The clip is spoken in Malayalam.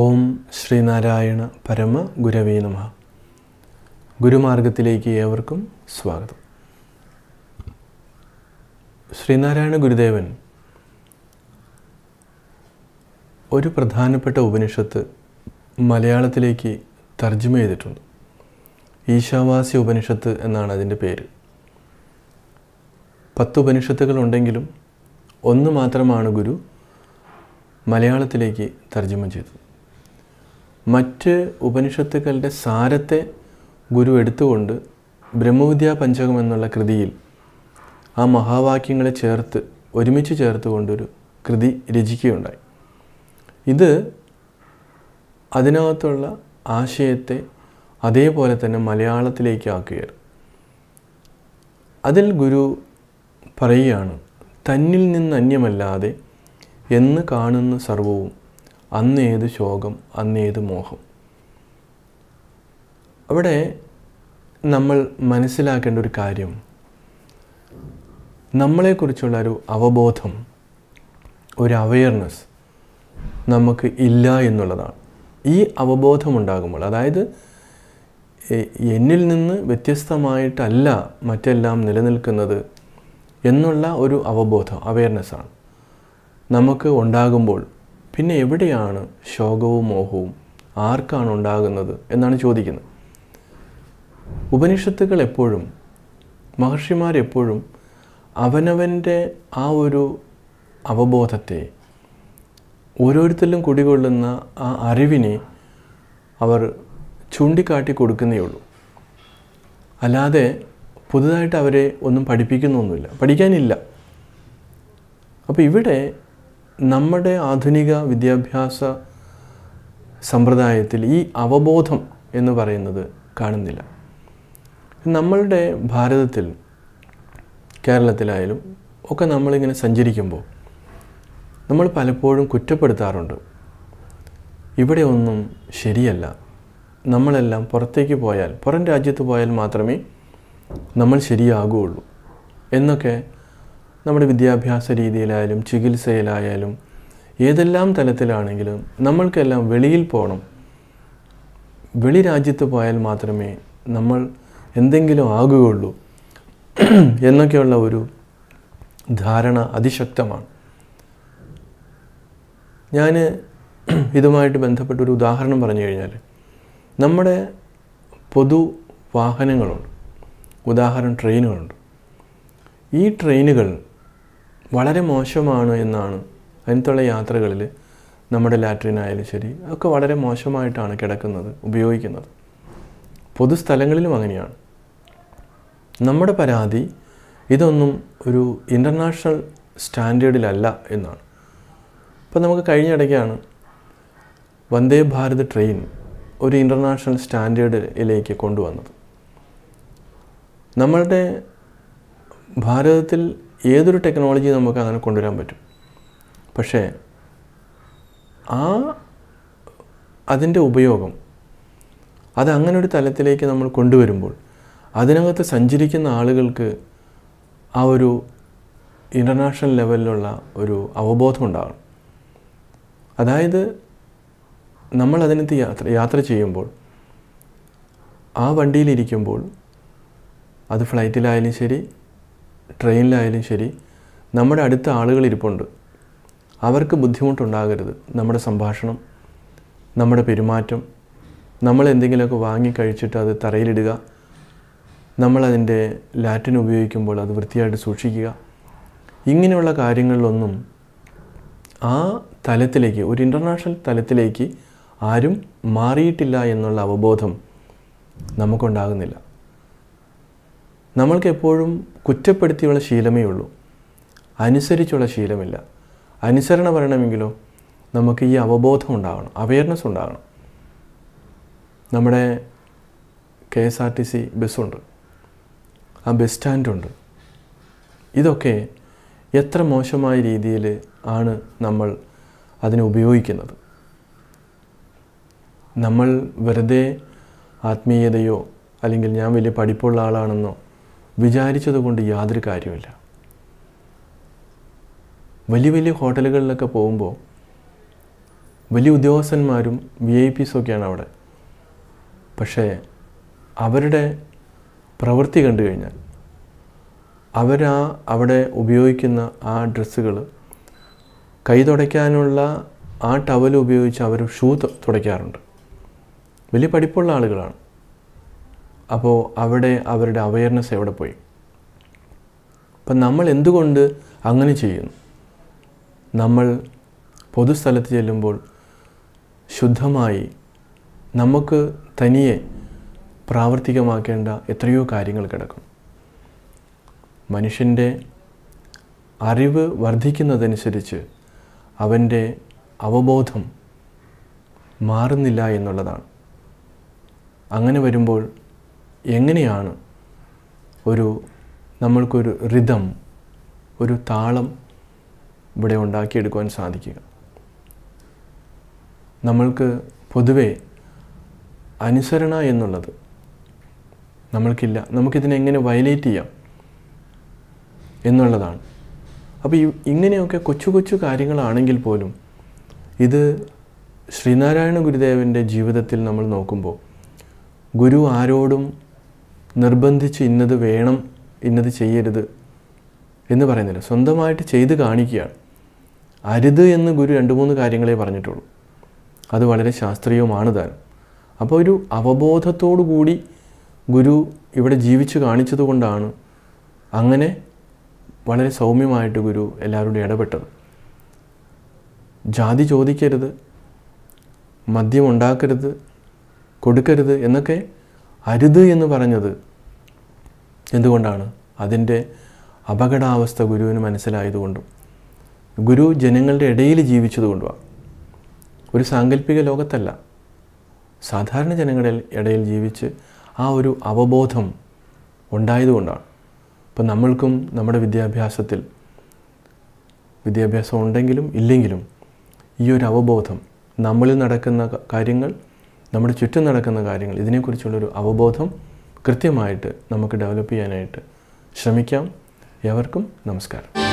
ഓം ശ്രീനാരായണ പരമ ഗുരവേ നമ ഗുരുമാർഗത്തിലേക്ക് ഏവർക്കും സ്വാഗതം ശ്രീനാരായണ ഗുരുദേവൻ ഒരു പ്രധാനപ്പെട്ട ഉപനിഷത്ത് മലയാളത്തിലേക്ക് തർജ്ജമ ചെയ്തിട്ടുണ്ട് ഈശാവാസി ഉപനിഷത്ത് എന്നാണ് അതിൻ്റെ പേര് പത്ത് ഉപനിഷത്തുകളുണ്ടെങ്കിലും ഒന്ന് മാത്രമാണ് ഗുരു മലയാളത്തിലേക്ക് തർജ്ജമ ചെയ്തത് മറ്റ് ഉപനിഷത്തുക്കളുടെ സാരത്തെ ഗുരു എടുത്തുകൊണ്ട് ബ്രഹ്മവിദ്യാ പഞ്ചകം എന്നുള്ള കൃതിയിൽ ആ മഹാവാക്യങ്ങളെ ചേർത്ത് ഒരുമിച്ച് ചേർത്ത് കൊണ്ടൊരു കൃതി രചിക്കുകയുണ്ടായി ഇത് അതിനകത്തുള്ള ആശയത്തെ അതേപോലെ തന്നെ മലയാളത്തിലേക്ക് ആക്കുകയാണ് അതിൽ ഗുരു പറയുകയാണ് തന്നിൽ നിന്ന് അന്യമല്ലാതെ എന്ന് കാണുന്ന സർവവും അന്നേത് ശോകം അന്നേത് മോഹം അവിടെ നമ്മൾ മനസ്സിലാക്കേണ്ട ഒരു കാര്യം നമ്മളെക്കുറിച്ചുള്ള ഒരു അവബോധം ഒരു അവയർനെസ് നമുക്ക് ഇല്ല എന്നുള്ളതാണ് ഈ അവബോധമുണ്ടാകുമ്പോൾ അതായത് എന്നിൽ നിന്ന് വ്യത്യസ്തമായിട്ടല്ല മറ്റെല്ലാം നിലനിൽക്കുന്നത് എന്നുള്ള ഒരു അവബോധം അവയർനെസ്സാണ് നമുക്ക് ഉണ്ടാകുമ്പോൾ പിന്നെ എവിടെയാണ് ശോകവും മോഹവും ആർക്കാണ് ഉണ്ടാകുന്നത് എന്നാണ് ചോദിക്കുന്നത് ഉപനിഷത്തുകൾ എപ്പോഴും മഹർഷിമാരെപ്പോഴും അവനവൻ്റെ ആ ഒരു അവബോധത്തെ ഓരോരുത്തരിലും കുടികൊള്ളുന്ന ആ അറിവിനെ അവർ ചൂണ്ടിക്കാട്ടി കൊടുക്കുന്നേ ഉള്ളൂ അല്ലാതെ പുതുതായിട്ട് അവരെ ഒന്നും പഠിപ്പിക്കുന്നൊന്നുമില്ല പഠിക്കാനില്ല അപ്പോൾ ഇവിടെ നമ്മുടെ ആധുനിക വിദ്യാഭ്യാസ സമ്പ്രദായത്തിൽ ഈ അവബോധം എന്ന് പറയുന്നത് കാണുന്നില്ല നമ്മളുടെ ഭാരതത്തിൽ കേരളത്തിലായാലും ഒക്കെ നമ്മളിങ്ങനെ സഞ്ചരിക്കുമ്പോൾ നമ്മൾ പലപ്പോഴും കുറ്റപ്പെടുത്താറുണ്ട് ഇവിടെ ഒന്നും ശരിയല്ല നമ്മളെല്ലാം പുറത്തേക്ക് പോയാൽ പുറം രാജ്യത്ത് പോയാൽ മാത്രമേ നമ്മൾ ശരിയാകുകയുള്ളൂ എന്നൊക്കെ നമ്മുടെ വിദ്യാഭ്യാസ രീതിയിലായാലും ചികിത്സയിലായാലും ഏതെല്ലാം തലത്തിലാണെങ്കിലും നമ്മൾക്കെല്ലാം വെളിയിൽ പോകണം വെളി രാജ്യത്ത് പോയാൽ മാത്രമേ നമ്മൾ എന്തെങ്കിലും ആകുകയുള്ളൂ എന്നൊക്കെയുള്ള ഒരു ധാരണ അതിശക്തമാണ് ഞാൻ ഇതുമായിട്ട് ബന്ധപ്പെട്ടൊരു ഉദാഹരണം പറഞ്ഞു കഴിഞ്ഞാൽ നമ്മുടെ പൊതു വാഹനങ്ങളുണ്ട് ഉദാഹരണം ട്രെയിനുകളുണ്ട് ഈ ട്രെയിനുകൾ വളരെ മോശമാണ് എന്നാണ് അതിനുള്ള യാത്രകളിൽ നമ്മുടെ ലാട്രിനായാലും ശരി അതൊക്കെ വളരെ മോശമായിട്ടാണ് കിടക്കുന്നത് ഉപയോഗിക്കുന്നത് പൊതുസ്ഥലങ്ങളിലും അങ്ങനെയാണ് നമ്മുടെ പരാതി ഇതൊന്നും ഒരു ഇൻ്റർനാഷണൽ സ്റ്റാൻഡേർഡിലല്ല എന്നാണ് ഇപ്പം നമുക്ക് കഴിഞ്ഞ ഇടയ്ക്കാണ് വന്ദേ ഭാരത് ട്രെയിൻ ഒരു ഇൻ്റർനാഷണൽ സ്റ്റാൻഡേർഡിലേക്ക് കൊണ്ടുവന്നത് നമ്മളുടെ ഭാരതത്തിൽ ഏതൊരു ടെക്നോളജി നമുക്ക് അങ്ങനെ കൊണ്ടുവരാൻ പറ്റും പക്ഷേ ആ അതിൻ്റെ ഉപയോഗം അത് അങ്ങനെ ഒരു തലത്തിലേക്ക് നമ്മൾ കൊണ്ടുവരുമ്പോൾ അതിനകത്ത് സഞ്ചരിക്കുന്ന ആളുകൾക്ക് ആ ഒരു ഇൻ്റർനാഷണൽ ലെവലിലുള്ള ഒരു അവബോധം ഉണ്ടാകണം അതായത് നമ്മൾ അതിനകത്ത് യാത്ര യാത്ര ചെയ്യുമ്പോൾ ആ വണ്ടിയിലിരിക്കുമ്പോൾ അത് ഫ്ലൈറ്റിലായാലും ശരി ട്രെയിനിലായാലും ശരി നമ്മുടെ അടുത്ത ആളുകൾ ഇരിപ്പുണ്ട് അവർക്ക് ബുദ്ധിമുട്ടുണ്ടാകരുത് നമ്മുടെ സംഭാഷണം നമ്മുടെ പെരുമാറ്റം നമ്മൾ എന്തെങ്കിലുമൊക്കെ വാങ്ങി കഴിച്ചിട്ട് അത് തറയിലിടുക നമ്മളതിൻ്റെ ലാറ്റിൻ ഉപയോഗിക്കുമ്പോൾ അത് വൃത്തിയായിട്ട് സൂക്ഷിക്കുക ഇങ്ങനെയുള്ള കാര്യങ്ങളിലൊന്നും ആ തലത്തിലേക്ക് ഒരു ഇൻ്റർനാഷണൽ തലത്തിലേക്ക് ആരും മാറിയിട്ടില്ല എന്നുള്ള അവബോധം നമുക്കുണ്ടാകുന്നില്ല നമ്മൾക്ക് എപ്പോഴും കുറ്റപ്പെടുത്തിയുള്ള ശീലമേ ഉള്ളൂ അനുസരിച്ചുള്ള ശീലമില്ല അനുസരണ വരണമെങ്കിലോ നമുക്ക് ഈ അവബോധം ഉണ്ടാകണം അവയർനെസ് ഉണ്ടാകണം നമ്മുടെ K S R T C ബസ്സുണ്ട് ആ ബസ് സ്റ്റാൻഡുണ്ട് ഇതൊക്കെ എത്ര മോശമായ രീതിയിൽ ആണ് നമ്മൾ അതിനെ ഉപയോഗിക്കുന്നത് നമ്മൾ വെറുതെ ആത്മീയതയോ അല്ലെങ്കിൽ ഞാൻ വലിയ പഠിപ്പുള്ള ആളാണെന്നോ വിചാരിച്ചതുകൊണ്ട് യാതൊരു കാര്യമില്ല വലിയ വലിയ ഹോട്ടലുകളിലൊക്കെ പോകുമ്പോൾ വലിയ ഉദ്യോഗസ്ഥന്മാരും വി ഐ പിസൊക്കെയാണ് അവിടെ പക്ഷേ അവരുടെ പ്രവൃത്തി കണ്ടു കഴിഞ്ഞാൽ അവരാ അവിടെ ഉപയോഗിക്കുന്ന ആ ഡ്രസ്സുകൾ കൈ തുടയ്ക്കാനുള്ള ആ ടവൽ ഉപയോഗിച്ച് അവർ ഷൂ തുടയ്ക്കാറുണ്ട് വലിയ പഠിപ്പുള്ള ആളുകളാണ് അപ്പോൾ അവിടെ അവരുടെ അവയർനെസ് എവിടെ പോയി അപ്പം നമ്മൾ എന്തുകൊണ്ട് അങ്ങനെ ചെയ്യുന്നു നമ്മൾ പൊതുസ്ഥലത്ത് ചെല്ലുമ്പോൾ ശുദ്ധമായി നമുക്ക് തനിയെ പ്രാവർത്തികമാക്കേണ്ട എത്രയോ കാര്യങ്ങൾ കിടക്കും മനുഷ്യൻ്റെ അറിവ് വർദ്ധിക്കുന്നതനുസരിച്ച് അവൻ്റെ അവബോധം മാറുന്നില്ല എന്നുള്ളതാണ് അങ്ങനെ വരുമ്പോൾ എങ്ങനെയാണ് ഒരു നമ്മൾക്കൊരു റിതം ഒരു താളം ഇവിടെ ഉണ്ടാക്കിയെടുക്കുവാൻ സാധിക്കുക നമ്മൾക്ക് പൊതുവെ അനുസരണ എന്നുള്ളത് നമ്മൾക്കില്ല നമുക്കിതിനെ എങ്ങനെ വയലേറ്റ് ചെയ്യാം എന്നുള്ളതാണ് അപ്പോൾ ഇങ്ങനെയൊക്കെ കൊച്ചു കൊച്ചു കാര്യങ്ങളാണെങ്കിൽ പോലും ഇത് ശ്രീനാരായണ ഗുരുദേവൻ്റെ ജീവിതത്തിൽ നമ്മൾ നോക്കുമ്പോൾ ഗുരു ആരോടും നിർബന്ധിച്ച് ഇന്നത് വേണം ഇന്നത് ചെയ്യരുത് എന്ന് പറയുന്നില്ല സ്വന്തമായിട്ട് ചെയ്ത് കാണിക്കുകയാണ് അരുത് എന്ന് ഗുരു രണ്ട് മൂന്ന് കാര്യങ്ങളെ പറഞ്ഞിട്ടുള്ളൂ അത് വളരെ ശാസ്ത്രീയവുമാണ് താനും അപ്പോൾ ഒരു അവബോധത്തോടു കൂടി ഗുരു ഇവിടെ ജീവിച്ചു കാണിച്ചതുകൊണ്ടാണ് അങ്ങനെ വളരെ സൗമ്യമായിട്ട് ഗുരു എല്ലാവരോടും ഇടപെട്ടത് ജാതി ചോദിക്കരുത് മദ്യം ഉണ്ടാക്കരുത് കൊടുക്കരുത് എന്നൊക്കെ അരുത് എന്ന് പറഞ്ഞത് എന്തുകൊണ്ടാണ് അതിൻ്റെ അപകടാവസ്ഥ ഗുരുവിന് മനസ്സിലായതുകൊണ്ടും ഗുരു ജനങ്ങളുടെ ഇടയിൽ ജീവിച്ചതുകൊണ്ടുമാണ് ഒരു സാങ്കല്പിക ലോകത്തല്ല സാധാരണ ജനങ്ങളുടെ ഇടയിൽ ജീവിച്ച് ആ ഒരു അവബോധം ഉണ്ടായതുകൊണ്ടാണ് ഇപ്പം നമ്മൾക്കും നമ്മുടെ വിദ്യാഭ്യാസത്തിൽ വിദ്യാഭ്യാസം ഉണ്ടെങ്കിലും ഇല്ലെങ്കിലും ഈ ഒരു അവബോധം നമ്മളിൽ നടക്കുന്ന കാര്യങ്ങൾ നമ്മുടെ ചുറ്റും നടക്കുന്ന കാര്യങ്ങൾ ഇതിനെക്കുറിച്ചുള്ളൊരു അവബോധം കൃത്യമായിട്ട് നമുക്ക് ഡെവലപ്പ് ചെയ്യാനായിട്ട് ശ്രമിക്കാം എവർക്കും നമസ്കാരം